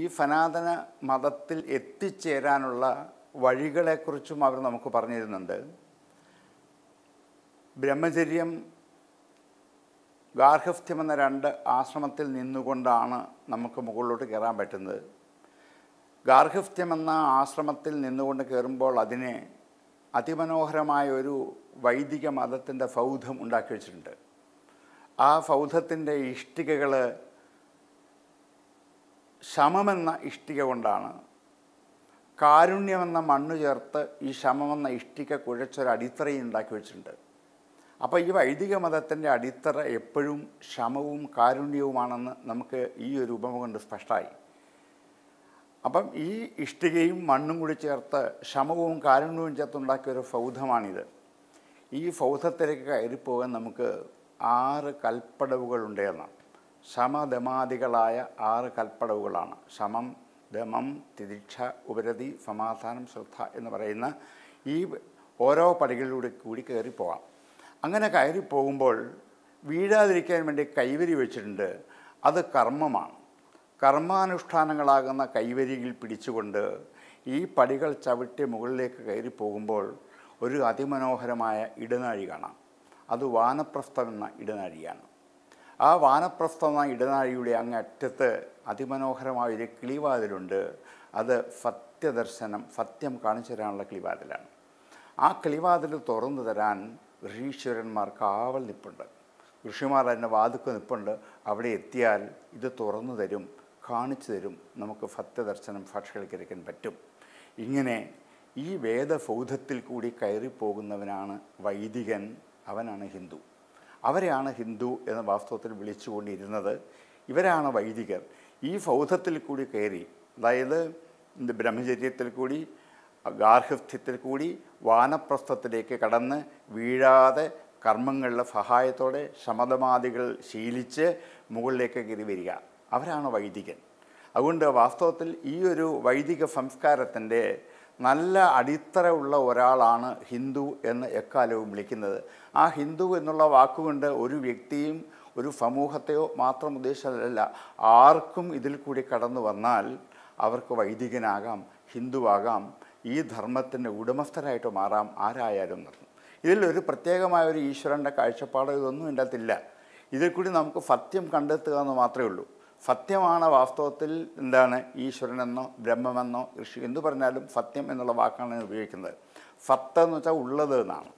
ഈ സനാതന മതത്തിൽ എത്തിച്ചേരാനുള്ള വഴികളെക്കുറിച്ചും അവർ നമുക്ക് പറഞ്ഞു തരുന്നുണ്ട് ബ്രഹ്മചര്യം ഗാർഹസ്ഥ്യം എന്ന രണ്ട് ആശ്രമത്തിൽ നിന്നുകൊണ്ടാണ് നമുക്ക് മുകളിലോട്ട് കയറാൻ പറ്റുന്നത് ഗാർഹസ്ഥ്യം എന്ന ആശ്രമത്തിൽ നിന്നുകൊണ്ട് കയറുമ്പോൾ അതിനെ അതിമനോഹരമായ ഒരു വൈദിക മതത്തിൻ്റെ സൗധം ഉണ്ടാക്കി വെച്ചിട്ടുണ്ട് ആ സൗധത്തിൻ്റെ ഇഷ്ടികകൾ ശമമെന്ന ഇഷ്ടിക കൊണ്ടാണ് കാരുണ്യമെന്ന മണ്ണ് ചേർത്ത് ഈ ശമമെന്ന ഇഷ്ടിക കുഴച്ചൊരു അടിത്തറയും ഉണ്ടാക്കി വെച്ചിട്ടുണ്ട് അപ്പോൾ ഈ വൈദിക മതത്തിൻ്റെ അടിത്തറ എപ്പോഴും ശമവും കാരുണ്യവുമാണെന്ന് നമുക്ക് ഈ ഒരു ഉപമ കൊണ്ട് സ്പഷ്ടമായി അപ്പം ഈ ഇഷ്ടികയും മണ്ണും കൂടി ചേർത്ത് ശമവും കാരുണ്യവും ചേർത്തുണ്ടാക്കിയ ഒരു സൗധമാണിത് ഈ സൗധത്തിലേക്ക് കയറിപ്പോകാൻ നമുക്ക് ആറ് കൽപ്പടവുകളുണ്ട് എന്നാണ് സമദമാദികളായ ആറ് കൽപ്പടവുകളാണ് സമം ദമം തിദീക്ഷ ഉപരതി സമാധാനം ശ്രദ്ധ എന്ന് പറയുന്ന ഈ ഓരോ പടികളിലൂടെ കൂടി കയറി അങ്ങനെ കയറി പോകുമ്പോൾ വീഴാതിരിക്കാൻ വേണ്ടി കൈവരി വെച്ചിട്ടുണ്ട് അത് കർമ്മമാണ് കർമാനുഷ്ഠാനങ്ങളാകുന്ന കൈവരിയിൽ പിടിച്ചുകൊണ്ട് ഈ പടികൾ ചവിട്ടി മുകളിലേക്ക് കയറി പോകുമ്പോൾ ഒരു അതിമനോഹരമായ ഇടനാഴി കാണാം അത് വാനപ്രസ്ഥം എന്ന ഇടനാഴിയാണ് ആ വാനപ്രസ്ഥം എന്ന ഇടനാഴിയുടെ അങ്ങറ്റത്ത് അതിമനോഹരമായൊരു കിളിവാതിലുണ്ട് അത് സത്യദർശനം സത്യം കാണിച്ചു തരാനുള്ള കിളിവാതിലാണ് ആ കിളിവാതിൽ തുറന്നു തരാൻ ഋഷീശ്വരന്മാർക്ക് കാവൽ നിൽപ്പുണ്ട് ഋഷിമാർ അതിൻ്റെ വാതുക്ക് നിൽപ്പുണ്ട് അവിടെ എത്തിയാൽ ഇത് തുറന്നു തരും കാണിച്ചു തരും നമുക്ക് സത്യദർശനം സാക്ഷാത്കരിക്കാൻ പറ്റും ഇങ്ങനെ ഈ വേദബോധത്തിൽ കൂടി കയറിപ്പോകുന്നവനാണ് വൈദികൻ അവനാണ് ഹിന്ദു അവരെയാണ് ഹിന്ദു എന്ന വാസ്തവത്തിൽ വിളിച്ചുകൊണ്ടിരുന്നത് ഇവരാണ് വൈദികർ ഈ ഫൗധത്തിൽ കൂടി കയറി അതായത് ബ്രഹ്മചര്യത്തിൽ കൂടി ഗാർഹസ്ഥ്യത്തിൽ കൂടി വാനപ്രസ്ഥത്തിലേക്ക് കടന്ന് വീഴാതെ കർമ്മങ്ങളുടെ സഹായത്തോടെ ശമതമാദികൾ ശീലിച്ച് മുകളിലേക്ക് കയറി വരിക അവരാണ് വൈദികൻ അതുകൊണ്ട് വാസ്തവത്തിൽ ഈ ഒരു വൈദിക സംസ്കാരത്തിൻ്റെ നല്ല അടിത്തറ ഉള്ള ഒരാളാണ് ഹിന്ദു എന്ന് എക്കാലവും വിളിക്കുന്നത് ആ ഹിന്ദു എന്നുള്ള വാക്കുകൊണ്ട് ഒരു വ്യക്തിയും ഒരു സമൂഹത്തെയോ മാത്രം ഉദ്ദേശിച്ചതല്ല ആർക്കും ഇതിൽ കൂടി കടന്നു വന്നാൽ അവർക്ക് വൈദികനാകാം ഹിന്ദുവാകാം ഈ ധർമ്മത്തിൻ്റെ ഉടമസ്ഥരായിട്ട് മാറാം ആരായാലും നിർത്തും ഇതിലൊരു പ്രത്യേകമായ ഒരു ഈശ്വരൻ്റെ കാഴ്ചപ്പാട് ഇതൊന്നും ഇതിൻ്റെ അകത്തില്ല ഇതിൽ കൂടി നമുക്ക് സത്യം കണ്ടെത്തുക എന്ന് മാത്രമേ ഉള്ളൂ സത്യമാണ് വാസ്തവത്തിൽ എന്താണ് ഈശ്വരനെന്നോ ബ്രഹ്മമെന്നോ ഋഷി എന്തു പറഞ്ഞാലും സത്യം എന്നുള്ള വാക്കാണ് ഉപയോഗിക്കുന്നത് സത്ത് എന്ന് വെച്ചാൽ ഉള്ളത് എന്നാണ്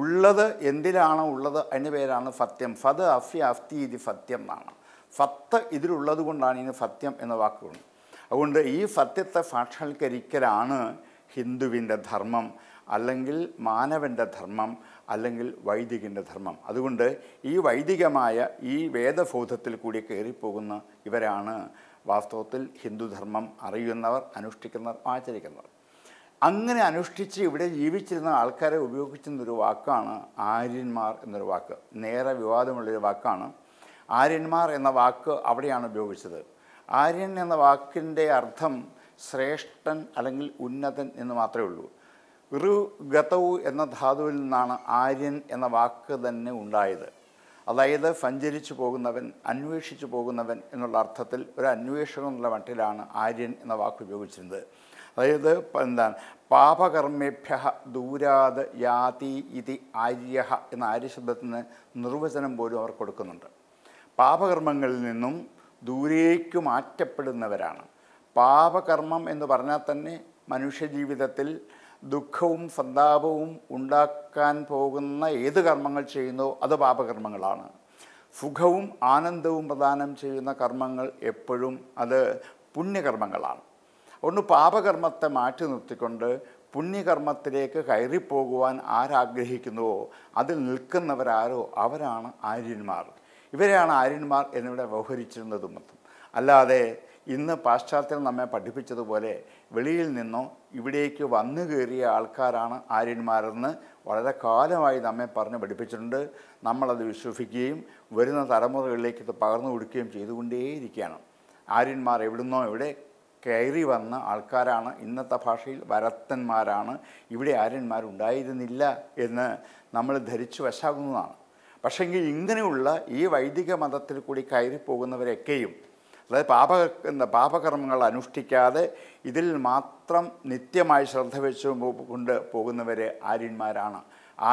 ഉള്ളത് എന്തിലാണോ ഉള്ളത് അതിൻ്റെ പേരാണ് സത്യം സത് അഫി അഫ്തി ഇതി സത്യം എന്നാണ് സത്ത് ഇതിലുള്ളത് കൊണ്ടാണ് ഇതിന് സത്യം എന്ന വാക്കുകൊണ്ട് അതുകൊണ്ട് ഈ സത്യത്തെ സാക്ഷാത്കരിക്കലാണ് ഹിന്ദുവിൻ്റെ ധർമ്മം അല്ലെങ്കിൽ മാനവൻ്റെ ധർമ്മം അല്ലെങ്കിൽ വൈദികൻ്റെ ധർമ്മം അതുകൊണ്ട് ഈ വൈദികമായ ഈ വേദബോധത്തിൽ കൂടി കയറിപ്പോകുന്ന ഇവരാണ് വാസ്തവത്തിൽ ഹിന്ദുധർമ്മം അറിയുന്നവർ അനുഷ്ഠിക്കുന്നവർ ആചരിക്കുന്നവർ അങ്ങനെ അനുഷ്ഠിച്ച് ഇവിടെ ജീവിച്ചിരുന്ന ആൾക്കാരെ ഉപയോഗിച്ചിരുന്നൊരു വാക്കാണ് ആര്യന്മാർ എന്നൊരു വാക്ക് നേരെ വിവാദമുള്ളൊരു വാക്കാണ് ആര്യന്മാർ എന്ന വാക്ക് അവിടെയാണ് ഉപയോഗിച്ചത് ആര്യൻ എന്ന വാക്കിൻ്റെ അർത്ഥം ശ്രേഷ്ഠൻ അല്ലെങ്കിൽ ഉന്നതൻ എന്ന് മാത്രമേ ഉള്ളൂ വിറു ഗതൗ എന്ന ധാതുവിൽ നിന്നാണ് ആര്യൻ എന്ന വാക്ക് തന്നെ ഉണ്ടായത് അതായത് സഞ്ചരിച്ചു പോകുന്നവൻ അന്വേഷിച്ചു പോകുന്നവൻ എന്നുള്ള അർത്ഥത്തിൽ ഒരു അന്വേഷണം എന്നുള്ള മട്ടിലാണ് ആര്യൻ എന്ന വാക്ക് ഉപയോഗിച്ചിരുന്നത് അതായത് എന്താണ് പാപകർമ്മേഭ്യ ദൂരാത് യാതി ഇതി ആര്യ എന്ന ആര്യശബ്ദത്തിന് നിർവചനം പോലും അവർ കൊടുക്കുന്നുണ്ട് പാപകർമ്മങ്ങളിൽ നിന്നും ദൂരേക്ക് മാറ്റപ്പെടുന്നവരാണ് പാപകർമ്മം എന്ന് പറഞ്ഞാൽ തന്നെ മനുഷ്യജീവിതത്തിൽ ദുഃഖവും സന്താപവും ഉണ്ടാക്കാൻ പോകുന്ന ഏത് കർമ്മങ്ങൾ ചെയ്യുന്നോ അത് പാപകർമ്മങ്ങളാണ് സുഖവും ആനന്ദവും പ്രദാനം ചെയ്യുന്ന കർമ്മങ്ങൾ എപ്പോഴും അത് പുണ്യകർമ്മങ്ങളാണ് അതുകൊണ്ട് പാപകർമ്മത്തെ മാറ്റി നിർത്തിക്കൊണ്ട് പുണ്യകർമ്മത്തിലേക്ക് കയറിപ്പോകുവാൻ ആരാഗ്രഹിക്കുന്നുവോ അതിൽ നിൽക്കുന്നവരാരോ അവരാണ് ആര്യന്മാർ ഇവരെയാണ് ആര്യന്മാർ എന്നിവിടെ വ്യവഹരിച്ചിരുന്നതും അല്ലാതെ ഇന്ന് പാശ്ചാത്യം നമ്മെ പഠിപ്പിച്ചതുപോലെ വെളിയിൽ നിന്നോ ഇവിടേക്ക് വന്നു കയറിയ ആൾക്കാരാണ് ആര്യന്മാരെന്ന് വളരെ കാലമായി നമ്മെ പറഞ്ഞ് പഠിപ്പിച്ചിട്ടുണ്ട് നമ്മളത് വിശ്വസിക്കുകയും വരുന്ന തലമുറകളിലേക്ക് ഇത് പകർന്നു കൊടുക്കുകയും ചെയ്തുകൊണ്ടേയിരിക്കുകയാണ് ആര്യന്മാർ എവിടുന്നോ ഇവിടെ കയറി വന്ന ആൾക്കാരാണ് ഇന്നത്തെ ഭാഷയിൽ വരത്തന്മാരാണ് ഇവിടെ ആര്യന്മാരുണ്ടായിരുന്നില്ല എന്ന് നമ്മൾ ധരിച്ചു വശാകുന്നതാണ് പക്ഷേങ്കിൽ ഇങ്ങനെയുള്ള ഈ വൈദിക മതത്തിൽ കൂടി കയറി അതായത് പാപ പാപകർമ്മങ്ങൾ അനുഷ്ഠിക്കാതെ ഇതിൽ മാത്രം നിത്യമായി ശ്രദ്ധ വെച്ച് കൊണ്ട് പോകുന്നവർ ആര്യന്മാരാണ്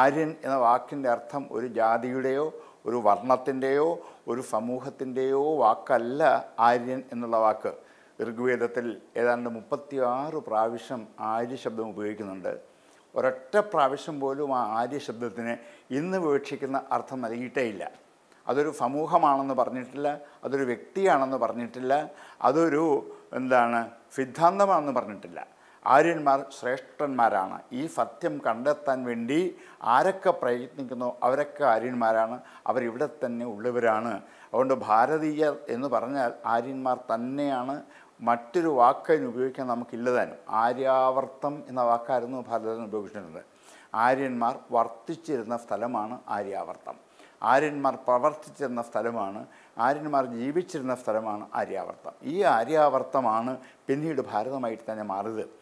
ആര്യൻ എന്ന വാക്കിൻ്റെ അർത്ഥം ഒരു ജാതിയുടെയോ ഒരു വർണ്ണത്തിൻ്റെയോ ഒരു സമൂഹത്തിൻ്റെയോ വാക്കല്ല ആര്യൻ എന്നുള്ള വാക്ക് ഋഗ്വേദത്തിൽ ഏതാണ്ട് മുപ്പത്തിയാറ് പ്രാവശ്യം ആര്യ ശബ്ദം ഉപയോഗിക്കുന്നുണ്ട് ഒരൊറ്റ പ്രാവശ്യം പോലും ആ ആര്യ ശബ്ദത്തിന് ഇന്ന് വിവക്ഷിക്കുന്ന അർത്ഥം നൽകിയിട്ടേ ഇല്ല അതൊരു സമൂഹമാണെന്ന് പറഞ്ഞിട്ടില്ല അതൊരു വ്യക്തിയാണെന്ന് പറഞ്ഞിട്ടില്ല അതൊരു എന്താണ് സിദ്ധാന്തമാണെന്ന് പറഞ്ഞിട്ടില്ല ആര്യന്മാർ ശ്രേഷ്ഠന്മാരാണ് ഈ സത്യം കണ്ടെത്താൻ വേണ്ടി ആരൊക്കെ പ്രയത്നിക്കുന്നു അവരൊക്കെ ആര്യന്മാരാണ് അവരിവിടെ തന്നെ ഉള്ളവരാണ് അതുകൊണ്ട് ഭാരതീയർ എന്ന് പറഞ്ഞാൽ ആര്യന്മാർ തന്നെയാണ് മറ്റൊരു വാക്കതിന് ഉപയോഗിക്കാൻ നമുക്കില്ലതാനും ആര്യാവർത്തം എന്ന വാക്കായിരുന്നു ഭാരതത്തിന് ഉപയോഗിച്ചിരുന്നത് ആര്യന്മാർ വർത്തിച്ചിരുന്ന സ്ഥലമാണ് ആര്യാവർത്തം ആര്യന്മാർ പ്രവർത്തിച്ചിരുന്ന സ്ഥലമാണ് ആര്യന്മാർ ജീവിച്ചിരുന്ന സ്ഥലമാണ് ആര്യാവർത്തം ഈ ആര്യാവർത്തമാണ് പിന്നീട് ഭാരതമായിട്ട് തന്നെ മാറിയത്